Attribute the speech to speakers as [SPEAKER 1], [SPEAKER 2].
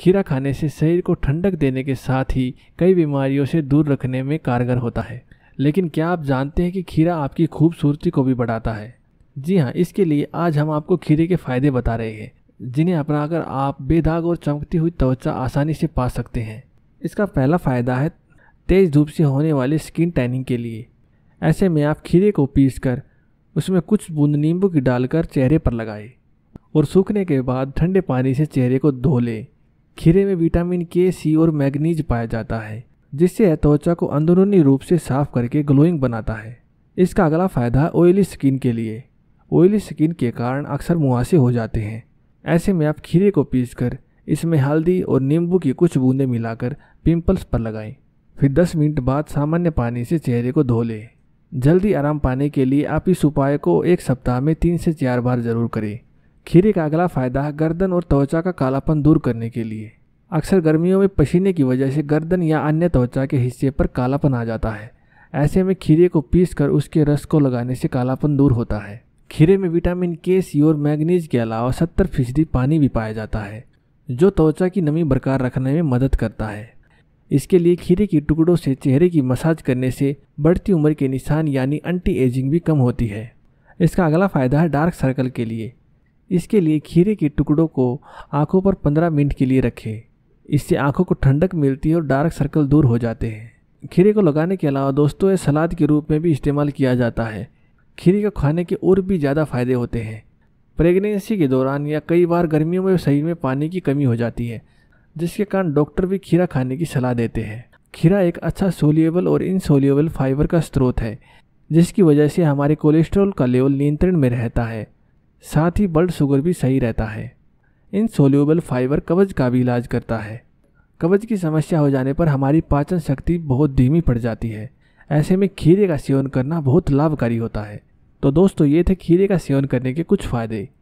[SPEAKER 1] खीरा खाने से शरीर को ठंडक देने के साथ ही कई बीमारियों से दूर रखने में कारगर होता है लेकिन क्या आप जानते हैं कि खीरा आपकी खूबसूरती को भी बढ़ाता है जी हाँ इसके लिए आज हम आपको खीरे के फायदे बता रहे हैं जिन्हें अपनाकर आप बेदाग और चमकती हुई त्वचा आसानी से पा सकते हैं इसका पहला फ़ायदा है तेज़ धूप से होने वाली स्किन टैनिंग के लिए ऐसे में आप खीरे को पीस कर उसमें कुछ बूंद नींबू की डालकर चेहरे पर लगाएं और सूखने के बाद ठंडे पानी से चेहरे को धो लें खीरे में विटामिन के सी और मैग्नीज पाया जाता है जिससे त्वचा को अंदरूनी रूप से साफ करके ग्लोइंग बनाता है इसका अगला फ़ायदा ऑयली स्किन के लिए ऑयली स्किन के कारण अक्सर मुहासे हो जाते हैं ऐसे में आप खीरे को पीसकर इसमें हल्दी और नींबू की कुछ बूंदें मिलाकर पिंपल्स पर लगाएं फिर 10 मिनट बाद सामान्य पानी से चेहरे को धो लें जल्दी आराम पाने के लिए आप इस उपाय को एक सप्ताह में तीन से चार बार ज़रूर करें खीरे का अगला फ़ायदा है गर्दन और त्वचा का कालापन दूर करने के लिए अक्सर गर्मियों में पसीने की वजह से गर्दन या अन्य त्वचा के हिस्से पर कालापन आ जाता है ऐसे में खीरे को पीस कर उसके रस को लगाने से कालापन दूर होता है खीरे में विटामिन के सी और मैगनीज के अलावा सत्तर फीसदी पानी भी पाया जाता है जो त्वचा की नमी बरकरार रखने में मदद करता है इसके लिए खीरे के टुकड़ों से चेहरे की मसाज करने से बढ़ती उम्र के निशान यानी एंटी एजिंग भी कम होती है इसका अगला फ़ायदा है डार्क सर्कल के लिए इसके लिए खीरे के टुकड़ों को आंखों पर 15 मिनट के लिए रखें इससे आंखों को ठंडक मिलती है और डार्क सर्कल दूर हो जाते हैं खीरे को लगाने के अलावा दोस्तों ये सलाद के रूप में भी इस्तेमाल किया जाता है खीरे को खाने के और भी ज़्यादा फायदे होते हैं प्रेगनेंसी के दौरान या कई बार गर्मियों में शरीर में पानी की कमी हो जाती है जिसके कारण डॉक्टर भी खीरा खाने की सलाह देते हैं खीरा एक अच्छा सोल्यूबल और इनसोल्यूबल फाइबर का स्रोत है जिसकी वजह से हमारे कोलेस्ट्रॉल का लेवल नियंत्रण में रहता है साथ ही ब्लड शुगर भी सही रहता है इन सोल्यूबल फाइबर कब्ज का भी इलाज करता है कब्ज की समस्या हो जाने पर हमारी पाचन शक्ति बहुत धीमी पड़ जाती है ऐसे में खीरे का सेवन करना बहुत लाभकारी होता है तो दोस्तों ये थे खीरे का सेवन करने के कुछ फ़ायदे